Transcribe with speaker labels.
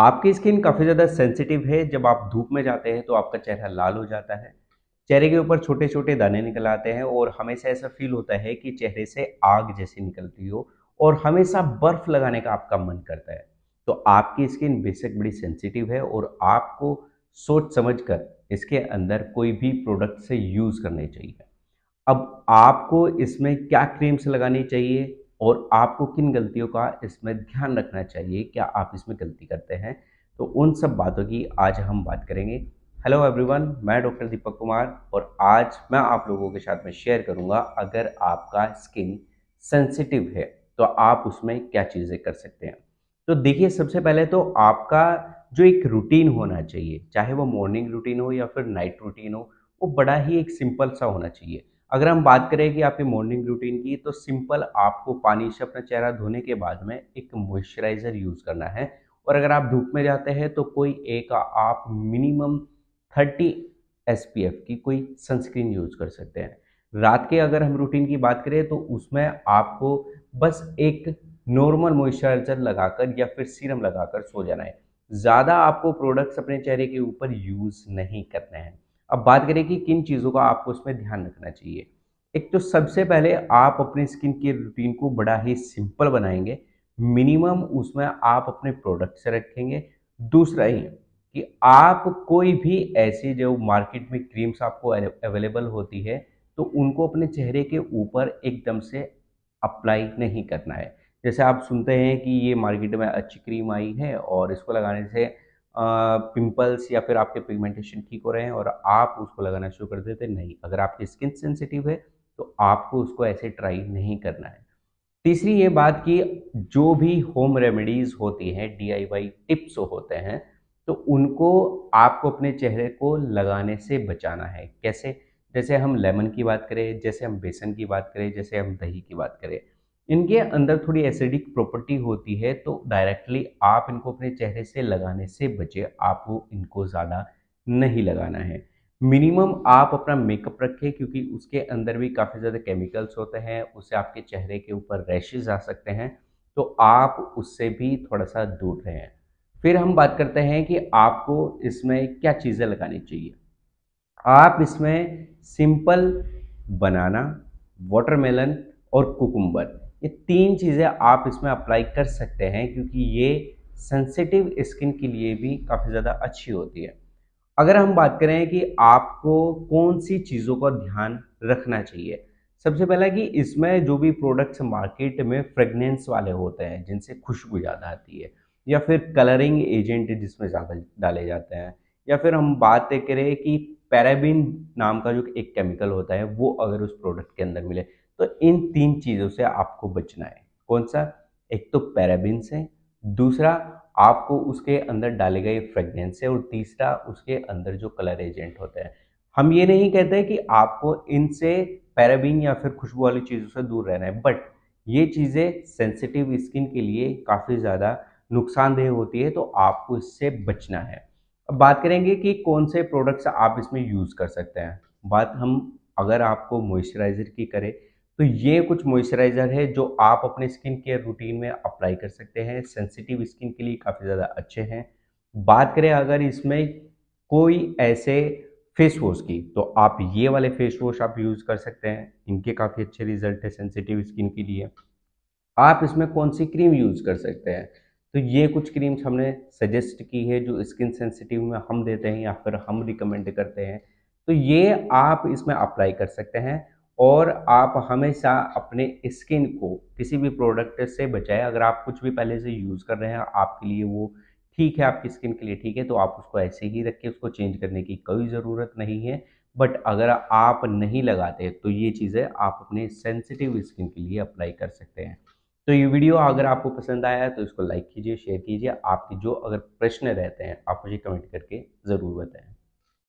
Speaker 1: आपकी स्किन काफ़ी ज़्यादा सेंसिटिव है जब आप धूप में जाते हैं तो आपका चेहरा लाल हो जाता है चेहरे के ऊपर छोटे छोटे दाने निकल आते हैं और हमेशा ऐसा फील होता है कि चेहरे से आग जैसी निकलती हो और हमेशा बर्फ लगाने का आपका मन करता है तो आपकी स्किन बेशक बड़ी सेंसिटिव है और आपको सोच समझ कर इसके अंदर कोई भी प्रोडक्ट से यूज़ करने चाहिए अब आपको इसमें क्या क्रीम्स लगानी चाहिए और आपको किन गलतियों का इसमें ध्यान रखना चाहिए क्या आप इसमें गलती करते हैं तो उन सब बातों की आज हम बात करेंगे हेलो एवरीवन मैं डॉक्टर दीपक कुमार और आज मैं आप लोगों के साथ में शेयर करूंगा अगर आपका स्किन सेंसिटिव है तो आप उसमें क्या चीज़ें कर सकते हैं तो देखिए सबसे पहले तो आपका जो एक रूटीन होना चाहिए चाहे वो मॉर्निंग रूटीन हो या फिर नाइट रूटीन हो वो बड़ा ही एक सिंपल सा होना चाहिए अगर हम बात करें कि आपकी मॉर्निंग रूटीन की तो सिंपल आपको पानी से अपना चेहरा धोने के बाद में एक मॉइस्चराइज़र यूज़ करना है और अगर आप धूप में जाते हैं तो कोई एक आप मिनिमम थर्टी एस की कोई सनस्क्रीन यूज़ कर सकते हैं रात के अगर हम रूटीन की बात करें तो उसमें आपको बस एक नॉर्मल मॉइस्चराइजर लगाकर या फिर सीरम लगाकर सो जाना है ज़्यादा आपको प्रोडक्ट्स अपने चेहरे के ऊपर यूज़ नहीं करने हैं अब बात करें कि किन चीज़ों का आपको इसमें ध्यान रखना चाहिए एक तो सबसे पहले आप अपनी स्किन की रूटीन को बड़ा ही सिंपल बनाएंगे मिनिमम उसमें आप अपने प्रोडक्ट्स रखेंगे दूसरा ही कि आप कोई भी ऐसे जो मार्केट में क्रीम्स आपको अवेलेबल होती है तो उनको अपने चेहरे के ऊपर एकदम से अप्लाई नहीं करना है जैसे आप सुनते हैं कि ये मार्केट में अच्छी क्रीम आई है और इसको लगाने से पिंपल्स या फिर आपके पिगमेंटेशन ठीक हो रहे हैं और आप उसको लगाना शुरू कर देते नहीं अगर आपकी स्किन सेंसिटिव है तो आपको उसको ऐसे ट्राई नहीं करना है तीसरी ये बात कि जो भी होम रेमेडीज़ होती हैं डी टिप्स होते हैं तो उनको आपको अपने चेहरे को लगाने से बचाना है कैसे जैसे हम लेमन की बात करें जैसे हम बेसन की बात करें जैसे हम दही की बात करें इनके अंदर थोड़ी एसिडिक प्रॉपर्टी होती है तो डायरेक्टली आप इनको अपने चेहरे से लगाने से बचे आपको इनको ज़्यादा नहीं लगाना है मिनिमम आप अपना मेकअप रखें क्योंकि उसके अंदर भी काफ़ी ज़्यादा केमिकल्स होते हैं उससे आपके चेहरे के ऊपर रैशेज आ सकते हैं तो आप उससे भी थोड़ा सा दूर रहें फिर हम बात करते हैं कि आपको इसमें क्या चीज़ें लगानी चाहिए आप इसमें सिंपल बनाना वाटरमेलन और कुकुम्बर ये तीन चीज़ें आप इसमें अप्लाई कर सकते हैं क्योंकि ये सेंसिटिव स्किन के लिए भी काफ़ी ज़्यादा अच्छी होती है अगर हम बात करें कि आपको कौन सी चीज़ों का ध्यान रखना चाहिए सबसे पहला कि इसमें जो भी प्रोडक्ट्स मार्केट में फ्रेगनेंस वाले होते हैं जिनसे खुशबू ज़्यादा आती है या फिर कलरिंग एजेंट जिसमें ज़्यादा डाले जाते हैं या फिर हम बात करें कि पैराबिन नाम का जो एक केमिकल होता है वो अगर उस प्रोडक्ट के अंदर मिले इन तीन चीज़ों से आपको बचना है कौन सा एक तो पैराबिन से दूसरा आपको उसके अंदर डाले गए फ्रेगनेंस है और तीसरा उसके अंदर जो कलर एजेंट होता है हम ये नहीं कहते कि आपको इनसे पैराबिन या फिर खुशबू वाली चीज़ों से दूर रहना है बट ये चीज़ें सेंसिटिव स्किन के लिए काफ़ी ज़्यादा नुकसानदेह होती है तो आपको इससे बचना है अब बात करेंगे कि कौन से प्रोडक्ट्स आप इसमें यूज़ कर सकते हैं बात हम अगर आपको मॉइस्चराइज़र की करें तो ये कुछ मॉइस्चराइज़र है जो आप अपने स्किन केयर रूटीन में अप्लाई कर सकते हैं सेंसिटिव स्किन के लिए काफ़ी ज़्यादा अच्छे हैं बात करें अगर इसमें कोई ऐसे फेस वॉश की तो आप ये वाले फेस वॉश आप यूज़ कर सकते हैं इनके काफ़ी अच्छे रिजल्ट है सेंसिटिव स्किन के लिए आप इसमें कौन सी क्रीम यूज़ कर सकते हैं तो ये कुछ क्रीम्स हमने सजेस्ट की है जो स्किन सेंसिटिव में हम देते हैं या फिर हम रिकमेंड करते हैं तो ये आप इसमें अप्लाई कर सकते हैं और आप हमेशा अपने स्किन को किसी भी प्रोडक्ट से बचाएं अगर आप कुछ भी पहले से यूज़ कर रहे हैं आपके लिए वो ठीक है आपकी स्किन के लिए ठीक है तो आप उसको ऐसे ही के उसको चेंज करने की कोई ज़रूरत नहीं है बट अगर आप नहीं लगाते तो ये चीज़ें आप अपने सेंसिटिव स्किन के लिए अप्लाई कर सकते हैं तो ये वीडियो अगर आपको पसंद आया तो इसको लाइक कीजिए शेयर कीजिए आपके जो अगर प्रश्न रहते हैं आप मुझे कमेंट करके ज़रूर बताएं